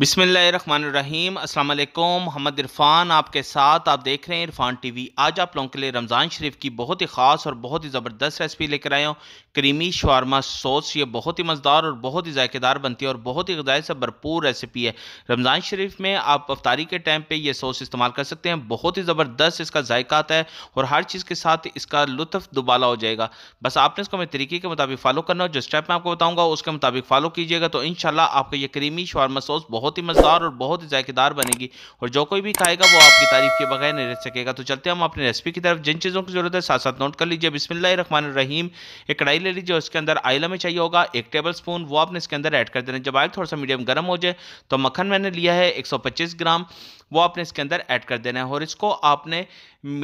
बिसमीम अल्लाम मोहम्मद इरफान आपके साथ आप देख रहे हैं इरफान टीवी आज आप लोगों के लिए रमज़ान शरीफ की बहुत ही ख़ास और बहुत ही ज़बरदस्त रेसिपी लेकर आया हूँ क्रीमी शवारमा सॉस ये बहुत ही मज़ेदार और बहुत ही जायकेदार बनती है और बहुत ही गजाए से भरपूर रेसिपी है रमज़ान शरीफ में आप अफ्तारी के टाइम पर यह सॉस इस्तेमाल कर सकते हैं बहुत ही ज़बरदस्त इसका जायका आता है और हर चीज़ के साथ इसका लुत्फ दुबाला हो जाएगा बस आपने इसको मेरे तरीके के मुताबिक फ़ॉलो करना और जो स्टेप मैं आपको बताऊँगा उसके मुताबिक फ़ॉलो कीजिएगा तो इन आपका यह क्रीमी शवारमा सॉस बहुत बहुत ही मज़ेदार और बहुत ही जायकेदार बनेगी और जो कोई भी खाएगा वो आपकी तारीफ के बगैर नहीं रह सकेगा तो चलते हम अपनी रेसिपी की तरफ जिन चीज़ों की ज़रूरत है साथ साथ नोट कर लीजिए बिस्मिल्लाह रखमान रहीम एक कढ़ाई ले लीजिए उसके अंदर आयला में चाहिए होगा एक टेबल स्पून वो आपने इसके अंदर ऐड कर देना जब आयल थोड़ा सा मीडियम गर्म हो जाए तो मक्खन मैंने लिया है एक ग्राम वो आपने इसके अंदर ऐड कर देना है और इसको आपने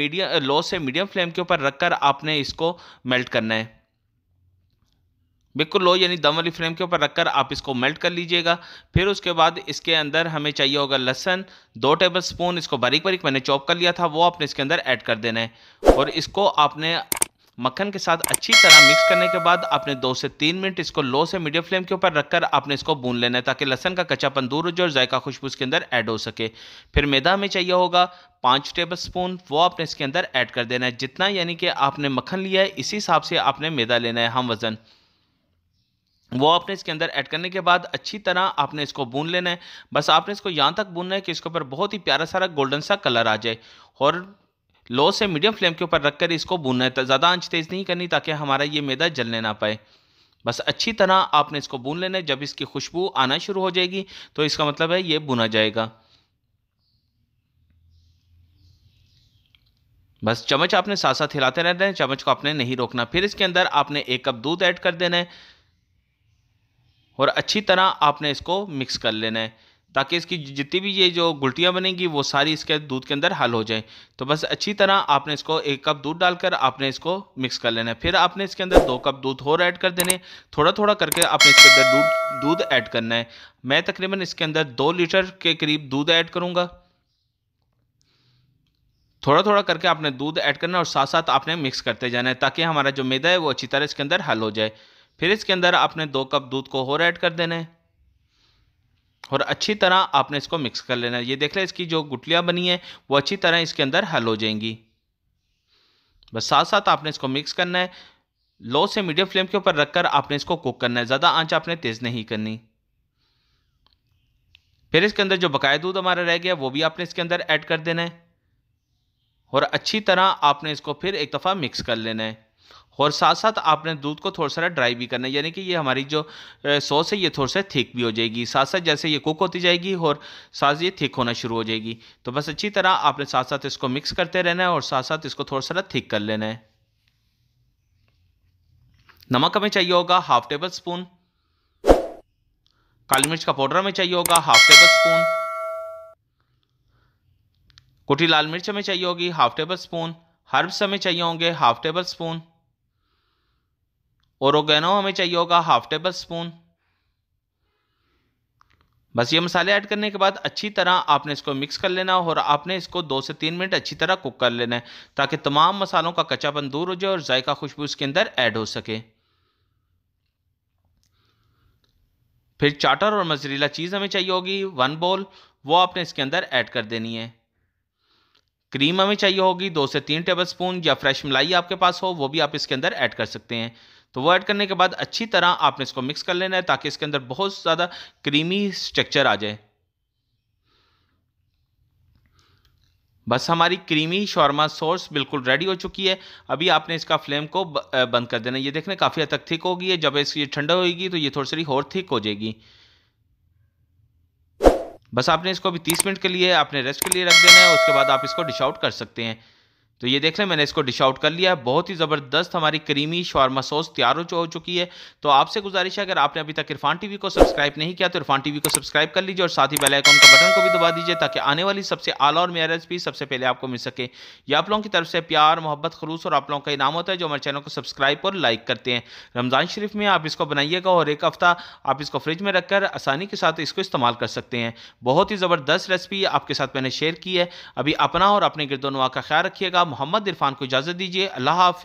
मीडियम लो से मीडियम फ्लेम के ऊपर रखकर आपने इसको मेल्ट करना है बिल्कुल लो यानी दम वाली फ्लेम के ऊपर रखकर आप इसको मेल्ट कर लीजिएगा फिर उसके बाद इसके अंदर हमें चाहिए होगा लहसन दो टेबल स्पून इसको बारीक बारीक मैंने चॉप कर लिया था वो आपने इसके अंदर ऐड कर देना है और इसको आपने मक्खन के साथ अच्छी तरह मिक्स करने के बाद आपने दो से तीन मिनट इसको लो से मीडियम फ्लेम के ऊपर रखकर आपने इसको भून लेना है ताकि लहसन का कच्चापन दूर हो जाए और जायका खुशबू इसके अंदर ऐड हो सके फिर मैदा हमें चाहिए होगा पाँच टेबल स्पून वो आपने इसके अंदर ऐड कर देना है जितना यानी कि आपने मक्खन लिया है इसी हिसाब से आपने मैदा लेना है हम वज़न वो आपने इसके अंदर ऐड करने के बाद अच्छी तरह आपने इसको बुन लेना है बस आपने इसको यहाँ तक बुनना है कि इसके ऊपर बहुत ही प्यारा सारा गोल्डन सा कलर आ जाए और लो से मीडियम फ्लेम के ऊपर रखकर इसको बुनना है तो ज़्यादा आंच तेज़ नहीं करनी ताकि हमारा ये मैदा जलने ना पाए बस अच्छी तरह आपने इसको बुन लेना है जब इसकी खुशबू आना शुरू हो जाएगी तो इसका मतलब है ये बुना जाएगा बस चम्मच आपने साथ साथ हिलाते रहना है चम्मच को आपने नहीं रोकना फिर इसके अंदर आपने एक कप दूध ऐड कर देना है और अच्छी तरह आपने इसको मिक्स कर लेना है ताकि इसकी जितनी भी ये जो गुलटियाँ बनेंगी वो सारी इसके दूध के अंदर हल हो जाएं तो बस अच्छी तरह आपने इसको एक कप दूध डालकर आपने इसको मिक्स कर लेना है फिर आपने इसके अंदर दो कप दूध और ऐड कर देने थोड़ा थोड़ा करके आपने इसके अंदर दूध दूध ऐड करना है मैं तकरीबन इसके अंदर दो लीटर के करीब दूध ऐड करूँगा थोड़ा थोड़ा करके आपने दूध ऐड करना और साथ साथ आपने मिक्स करते जाना है ताकि हमारा जो मैदा है वो अच्छी तरह इसके अंदर हल हो जाए फिर इसके अंदर आपने दो कप दूध को और ऐड कर देना है और अच्छी तरह आपने इसको मिक्स कर लेना है ये देख लें इसकी जो गुटलियाँ बनी है वो अच्छी तरह इसके अंदर हल हो जाएंगी बस साथ साथ आपने इसको मिक्स करना है लो से मीडियम फ्लेम के ऊपर रखकर आपने इसको कुक करना है ज़्यादा आंच आपने तेज़ नहीं करनी फिर इसके अंदर जो बकाया दूध हमारा रह गया वो भी आपने इसके अंदर ऐड कर देना है और अच्छी तरह आपने इसको फिर एक दफ़ा मिक्स कर लेना है और साथ साथ आपने दूध को थोड़ा सा ड्राई भी करना है यानी कि ये हमारी जो सॉस है ये थोड़ा सा थिक भी हो जाएगी साथ साथ जैसे ये कुक होती जाएगी और साथ ये थिक होना शुरू हो जाएगी तो बस अच्छी तरह आपने साथ साथ इसको मिक्स करते रहना है और साथ साथ इसको थोड़ा सा थिक कर लेना है नमक हमें चाहिए होगा हाफ टेबल स्पून काली मिर्च का पाउडर हमें चाहिए होगा हाफ टेबल स्पून कुटी लाल मिर्च हमें चाहिए होगी हाफ टेबल स्पून हर्ब्स हमें चाहिए होंगे हाफ टेबल स्पून ओरोगेनो हमें चाहिए होगा हाफ टेबल स्पून बस ये मसाले ऐड करने के बाद अच्छी तरह आपने इसको मिक्स कर लेना और आपने इसको दो से तीन मिनट अच्छी तरह कुक कर लेना है ताकि तमाम मसालों का कच्चापन दूर हो जाए और जायका खुशबू इसके अंदर ऐड हो सके फिर चाटर और मजरीला चीज़ हमें चाहिए होगी वन बोल वो आपने इसके अंदर ऐड कर देनी है क्रीम हमें चाहिए होगी दो से तीन टेबल स्पून या फ्रेश मलाई आपके पास हो वो भी आप इसके अंदर ऐड कर सकते हैं तो वो ऐड करने के बाद अच्छी तरह आपने इसको मिक्स कर लेना है ताकि इसके अंदर बहुत ज़्यादा क्रीमी स्ट्रक्चर आ जाए बस हमारी क्रीमी शॉर्मा सॉस बिल्कुल रेडी हो चुकी है अभी आपने इसका फ्लेम को बंद कर देना ये देखना काफ़ी हद तक थिक होगी है जब इसकी ठंडा होगी तो ये थोड़ी सी और थिक हो जाएगी बस आपने इसको अभी 30 मिनट के लिए आपने रेस्ट के लिए रख देना है उसके बाद आप इसको डिश आउट कर सकते हैं तो ये देख लें मैंने इसको डिश आउट कर लिया है बहुत ही ज़बरदस्त हमारी क्रीमी शॉर्मा सॉस तैयार हो चुकी है तो आपसे गुजारिश है अगर आपने अभी तक इरफान टीवी को सब्सक्राइब नहीं किया तो इरफान टीवी को सब्सक्राइब कर लीजिए और साथ ही आइकन का बटन को भी दबा दीजिए ताकि आने वाली सबसे आला और मेरा रेसिपी सबसे पहले आपको मिल सके ये आप लोगों की तरफ से प्यार मोहब्बत खलूस और आप लोगों का इनाम होता है जो हमारे चैनल को सब्सक्राइब और लाइक करते हैं रमज़ान शरीफ में आप इसको बनाइएगा और एक हफ़्ता आप इसको फ्रिज में रखकर आसानी के साथ इसको इस्तेमाल कर सकते हैं बहुत ही ज़बरदस्त रेसिपी आपके साथ मैंने शेयर की है अभी अपना और अपने गिरदोनवा का ख्याल रखिएगा मोहम्मद इरफान को इजाज़त दीजिए अल्लाह हाफि